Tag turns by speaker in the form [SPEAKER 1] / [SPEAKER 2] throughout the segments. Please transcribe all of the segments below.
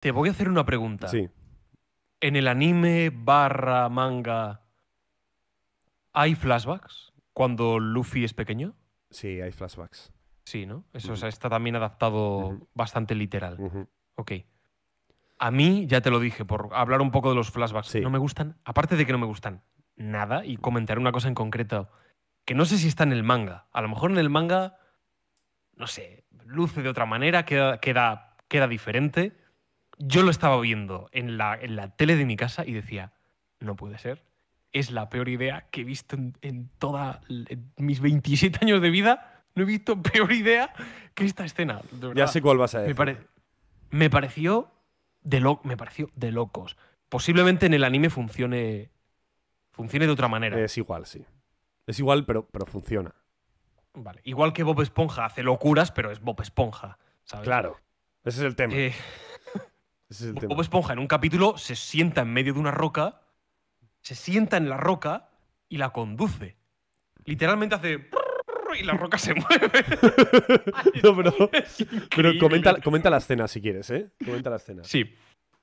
[SPEAKER 1] Te voy a hacer una pregunta. Sí. ¿En el anime barra manga hay flashbacks cuando Luffy es pequeño? Sí, hay flashbacks. Sí, ¿no? Eso está también adaptado bastante literal. Ok. A mí, ya te lo dije, por hablar un poco de los flashbacks, no me gustan. Aparte de que no me gustan nada, y comentar una cosa en concreto, que no sé si está en el manga. A lo mejor en el manga, no sé, luce de otra manera, queda, queda diferente yo lo estaba viendo en la, en la tele de mi casa y decía, no puede ser, es la peor idea que he visto en, en toda mis 27 años de vida. No he visto peor idea que esta escena. Ya sé cuál vas a decir. Me, pareció de me pareció de locos. Posiblemente en el anime funcione funcione de otra manera. Es igual, sí. Es igual, pero, pero funciona. Vale. Igual que Bob Esponja hace locuras, pero es Bob Esponja. Claro. Ese es el tema. Eh, pues Esponja en un capítulo se sienta en medio de una roca, se sienta en la roca y la conduce. Literalmente hace y la roca se mueve.
[SPEAKER 2] no, pero, comenta, la escena si quieres, ¿eh? Comenta la escena. Sí.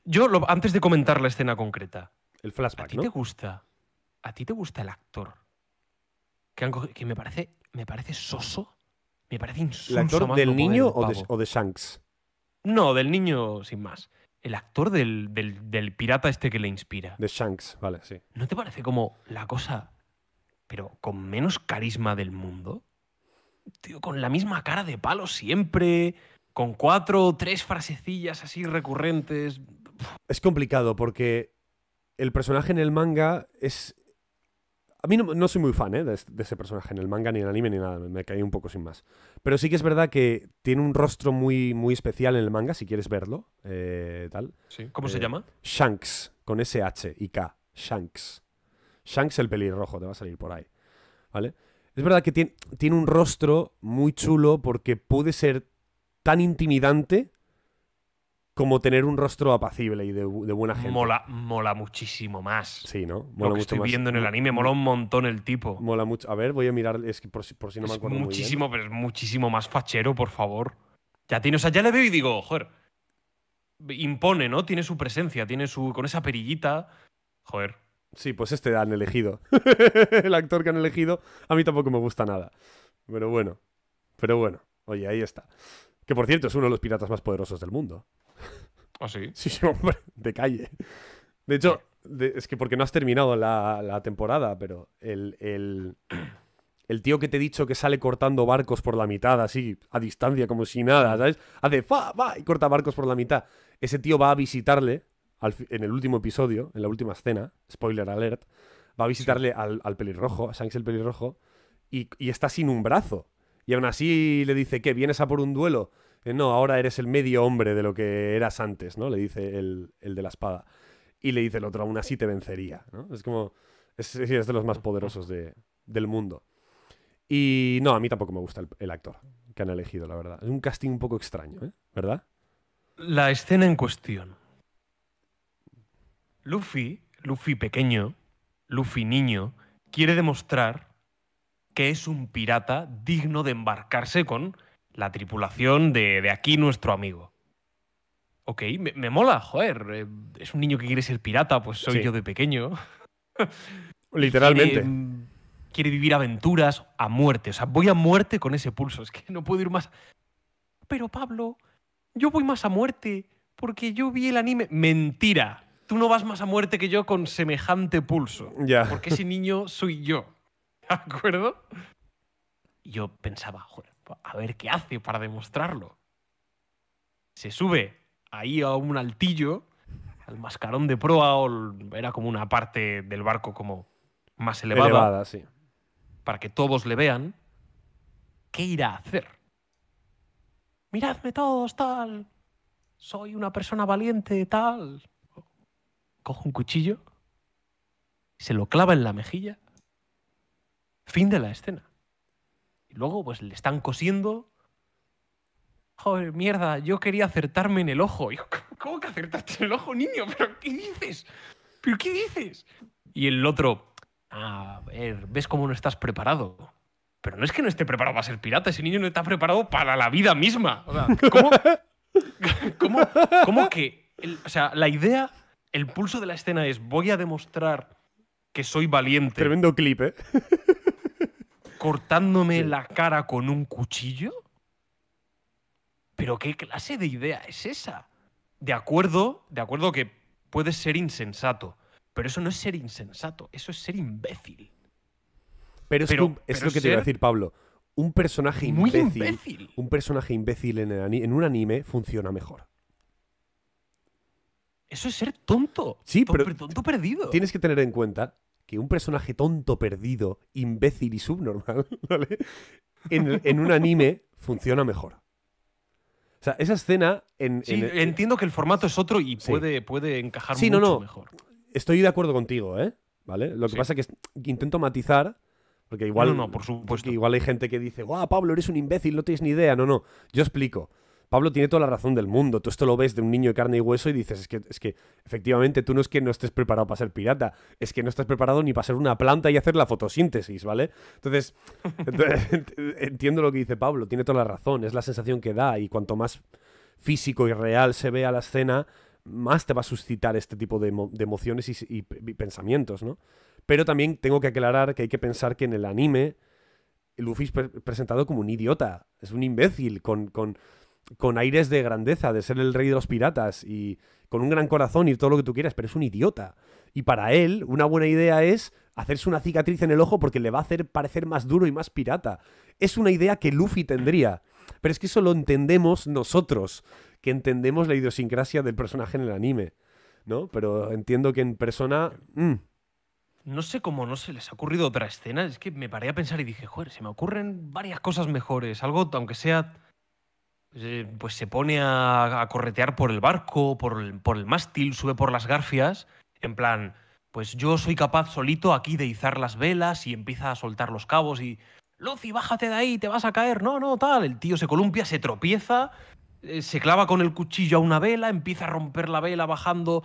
[SPEAKER 1] Yo, antes de comentar la escena concreta. El flashback, ¿A ti te gusta? ¿A ti te gusta el actor? Que, me parece me parece soso. Me parece ¿El actor del niño o
[SPEAKER 2] de Shanks?
[SPEAKER 1] No, del niño sin más el actor del, pirata este que le inspira. De Shanks, vale, sí. ¿No te parece como la cosa, pero con menos carisma del mundo? Tío, con la misma cara de palo siempre, con cuatro o tres frasecillas así recurrentes.
[SPEAKER 2] Es complicado porque el personaje en el manga es a mí no, soy muy fan eh, de, ese personaje en el manga, ni en el anime, ni nada. Me, caí un poco sin más. Pero sí que es verdad que tiene un rostro muy, muy especial en el manga, si quieres verlo. Eh, tal. ¿Cómo se eh, llama? Shanks, con h y K. Shanks. Shanks el pelirrojo, te va a salir por ahí. ¿Vale? Es verdad que tiene, tiene un rostro muy chulo porque puede ser tan intimidante como tener un rostro apacible y de, buena gente. Mola,
[SPEAKER 1] mola muchísimo más. Sí, ¿no? Mola Lo que estoy viendo en el anime, mola un
[SPEAKER 2] montón el tipo. Mola mucho. A ver, voy a mirar, es que por, si, no me acuerdo. Muchísimo,
[SPEAKER 1] pero es muchísimo más fachero, por favor. Ya tiene, o ya le veo y digo, joder. Impone, ¿no? Tiene su presencia, tiene su. con esa perillita. Joder.
[SPEAKER 2] Sí, pues este han elegido. el actor que han elegido, a mí tampoco me gusta nada. Pero bueno. Pero bueno. Oye, ahí está. Que por cierto, es uno de los piratas más poderosos del mundo. ¿Ah, sí? Sí, hombre, de calle. De hecho, es que porque no has terminado la, temporada, pero el, el, el, tío que te he dicho que sale cortando barcos por la mitad, así, a distancia, como si nada, mm. ¿sabes? Hace fa, va y corta barcos por la mitad. Ese tío va a visitarle en el último episodio, en la última escena, spoiler alert, va a visitarle al, pelirrojo, a Shanks el pelirrojo, y, y está sin un brazo. Y aún así le dice que vienes a por un duelo no, ahora eres el medio hombre de lo que eras antes, ¿no? Le dice el, de la espada. Y le dice el otro, aún así te vencería, ¿no? Es como, es, es de los más poderosos del mundo. Y no, a mí tampoco me gusta el, el, actor que han elegido, la verdad. Es un casting un poco extraño, ¿eh? ¿verdad?
[SPEAKER 1] La escena en cuestión. Luffy, Luffy pequeño, Luffy niño, quiere demostrar que es un pirata digno de embarcarse con la tripulación de, de aquí nuestro amigo. Ok, me, mola, joder. Eh, es un niño que quiere ser pirata, pues soy yo de pequeño. Literalmente. Mm, quiere, vivir aventuras a muerte. O sea, voy a muerte con ese pulso. Es que no puedo ir más. Pero Pablo, yo voy más a muerte porque yo vi el anime. Mentira. Tú no vas más a muerte que yo con semejante pulso. Ya. Porque ese niño soy yo. ¿De acuerdo? Yo pensaba, joder, a ver qué hace para demostrarlo. Se sube ahí a un altillo, al mascarón de proa, o era como una parte del barco como más elevada, para que todos le vean. ¿Qué irá a hacer? Miradme todos, tal. Soy una persona valiente, tal. Coge un cuchillo, se lo clava en la mejilla. Fin de la escena luego pues le están cosiendo. Joder, mierda, yo quería acertarme en el ojo. ¿Cómo que acertaste en el ojo, niño? ¿Pero qué dices? ¿Pero qué dices? Y el otro, a ver, ves cómo no estás preparado. Pero no es que no esté preparado para ser pirata, ese niño no está preparado para la vida misma. O sea, ¿cómo, cómo, cómo que? o sea, la idea, el pulso de la escena es voy a demostrar que soy valiente. Tremendo clip, ¿eh? cortándome la cara con un cuchillo? ¿Pero qué clase de idea es esa? De acuerdo, de acuerdo que puedes ser insensato, pero eso no es ser insensato, eso es ser imbécil.
[SPEAKER 2] Pero es, lo que te iba a decir, Pablo. Un personaje imbécil, Un personaje imbécil en, un anime funciona mejor.
[SPEAKER 1] Eso es ser tonto. Sí, pero, tonto perdido. Tienes
[SPEAKER 2] que tener en cuenta que un personaje tonto, perdido, imbécil y subnormal, ¿vale? En, un anime funciona mejor. O sea, esa escena eh, entiendo
[SPEAKER 1] que el formato es
[SPEAKER 2] otro y puede, puede encajar sí, no, no. mejor. Estoy de acuerdo contigo, ¿eh? ¿Vale? Lo que pasa es que intento matizar. Porque igual, no, por igual hay gente que dice, guau, Pablo, eres un imbécil, no tienes ni idea. No, no. Yo explico. Pablo tiene toda la razón del mundo. Tú esto lo ves de un niño de carne y hueso y dices, es que, es que efectivamente tú no es que no estés preparado para ser pirata, es que no estás preparado ni para ser una planta y hacer la fotosíntesis, ¿vale? Entonces, entiendo lo que dice Pablo, tiene toda la razón, es la sensación que da y cuanto más físico y real se vea la escena, más te va a suscitar este tipo de, emociones y, pensamientos, ¿no? Pero también tengo que aclarar que hay que pensar que en el anime Luffy es presentado como un idiota, es un imbécil, con, con, con aires de grandeza, de ser el rey de los piratas y con un gran corazón y todo lo que tú quieras, pero es un idiota. Y para él, una buena idea es hacerse una cicatriz en el ojo porque le va a hacer parecer más duro y más pirata. Es una idea que Luffy tendría. Pero es que eso lo entendemos nosotros, que entendemos la idiosincrasia del personaje en el anime. ¿No? Pero entiendo que en persona.
[SPEAKER 1] Mm. No sé cómo no se les ha ocurrido otra escena. Es que me paré a pensar y dije, joder, se me ocurren varias cosas mejores. Algo, aunque sea eh, pues se pone a, corretear por el barco, por el, mástil, sube por las garfias, en plan, pues yo soy capaz solito aquí de izar las velas y empieza a soltar los cabos y... Lucy, bájate de ahí, te vas a caer. No, no, tal. El tío se columpia, se tropieza, eh, se clava con el cuchillo a una vela, empieza a romper la vela bajando,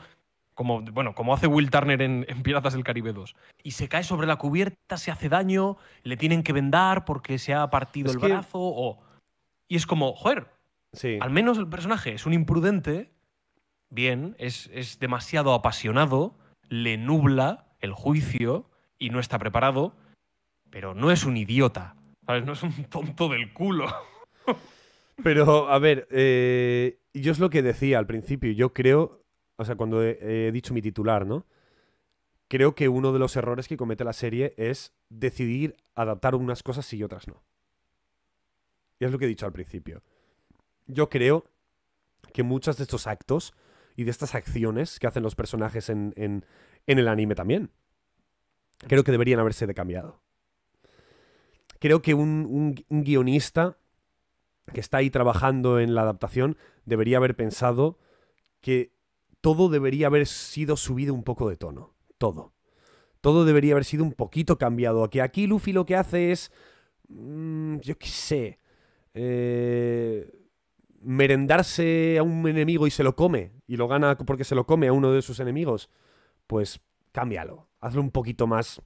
[SPEAKER 1] como, bueno, como hace Will Turner en, Piratas del Caribe 2. Y se cae sobre la cubierta, se hace daño, le tienen que vendar porque se ha partido el brazo. O... Y es como, joder, al menos el personaje es un imprudente, bien, es, demasiado apasionado, le nubla el juicio y no está preparado, pero no es un idiota, ¿sabes? No es un tonto del culo.
[SPEAKER 2] pero, a ver, eh, yo es lo que decía al principio, yo creo, o sea, cuando he, he dicho mi titular, ¿no? Creo que uno de los errores que comete la serie es decidir adaptar unas cosas y otras no. Y es lo que he dicho al principio yo creo que muchos de estos actos y de estas acciones que hacen los personajes en, el anime también, creo que deberían haberse de cambiado Creo que un, guionista que está ahí trabajando en la adaptación debería haber pensado que todo debería haber sido subido un poco de tono. Todo. Todo debería haber sido un poquito cambiado. Que aquí Luffy lo que hace es. Mm, yo qué sé. Eh, merendarse a un enemigo y se lo come, y lo gana porque se lo come a uno de sus enemigos, pues cámbialo. Hazlo un poquito más.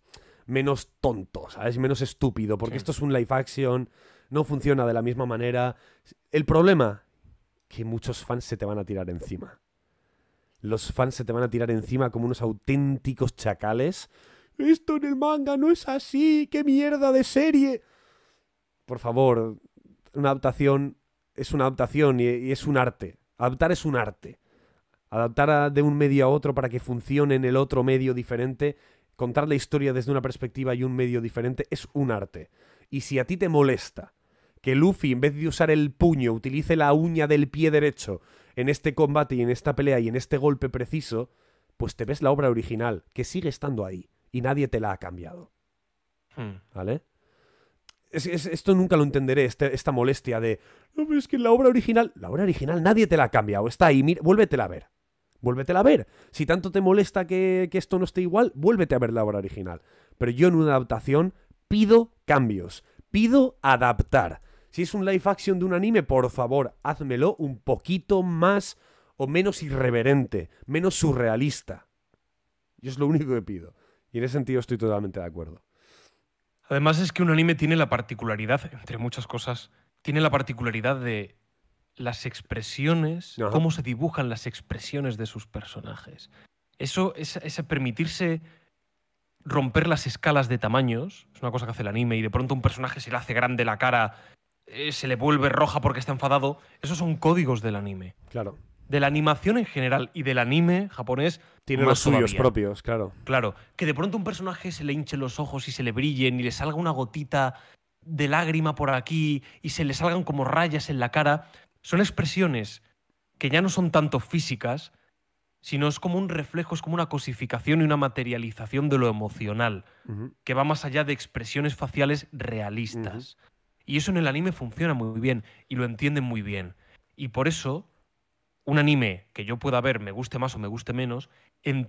[SPEAKER 2] menos tonto, ¿sabes? Menos estúpido, porque esto es un live action, no funciona de la misma manera. El problema, que muchos fans se te van a tirar encima. Los fans se te van a tirar encima como unos auténticos chacales. Esto en el manga no es así, qué mierda de serie. Por favor, una adaptación es una adaptación y, es un arte. Adaptar es un arte. Adaptar de un medio a otro para que funcione en el otro medio diferente, contar la historia desde una perspectiva y un medio diferente, es un arte. Y si a ti te molesta que Luffy, en vez de usar el puño, utilice la uña del pie derecho en este combate y en esta pelea y en este golpe preciso, pues te ves la obra original, que sigue estando ahí, y nadie te la ha cambiado. Hmm. ¿Vale? esto nunca lo entenderé, este, esta molestia de. No, pero es que la obra original. La obra original nadie te la ha cambiado. Está ahí, mira, vuélvetela a ver. Vuélvetela a ver. Si tanto te molesta que, que esto no esté igual, vuélvete a ver la obra original. Pero yo en una adaptación pido cambios. Pido adaptar. Si es un live action de un anime, por favor, házmelo un poquito más o menos irreverente, menos surrealista. Yo es lo único que pido. Y en ese sentido estoy totalmente de acuerdo.
[SPEAKER 1] Además es que un anime tiene la particularidad, entre muchas cosas, tiene la particularidad de las expresiones, cómo se dibujan las expresiones de sus personajes. Eso es, permitirse romper las escalas de tamaños, es una cosa que hace el anime, y de pronto un personaje se le hace grande la cara, eh, se le vuelve roja porque está enfadado, esos son códigos del anime. Claro de la animación en general y del anime japonés. Tiene los suyos propios, claro. Claro, que de pronto un personaje se le hinche los ojos y se le brillen y le salga una gotita de lágrima por aquí y se le salgan como rayas en la cara. Son expresiones que ya no son tanto físicas, sino es como un reflejo, es como una cosificación y una materialización de lo emocional, que va más allá de expresiones faciales realistas. Y eso en el anime funciona muy bien y lo entienden muy bien. Y por eso un anime que yo pueda ver, me guste más o me guste menos,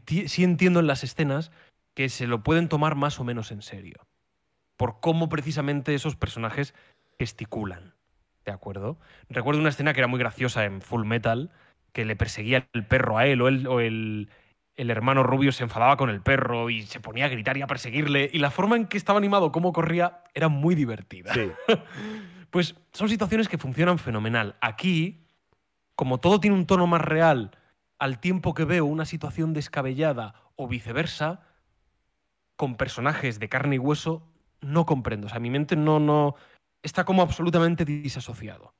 [SPEAKER 1] si sí entiendo en las escenas que se lo pueden tomar más o menos en serio. Por cómo precisamente esos personajes gesticulan. ¿De acuerdo? Recuerdo una escena que era muy graciosa en Full Metal, que le perseguía el perro a él, o, él, el, el hermano rubio se enfadaba con el perro y se ponía a gritar y a perseguirle, y la forma en que estaba animado, cómo corría, era muy divertida. Sí. pues son situaciones que funcionan fenomenal. Aquí como todo tiene un tono más real, al tiempo que veo una situación descabellada o viceversa, con personajes de carne y hueso, no comprendo. O sea, mi mente no, no está como absolutamente disasociado.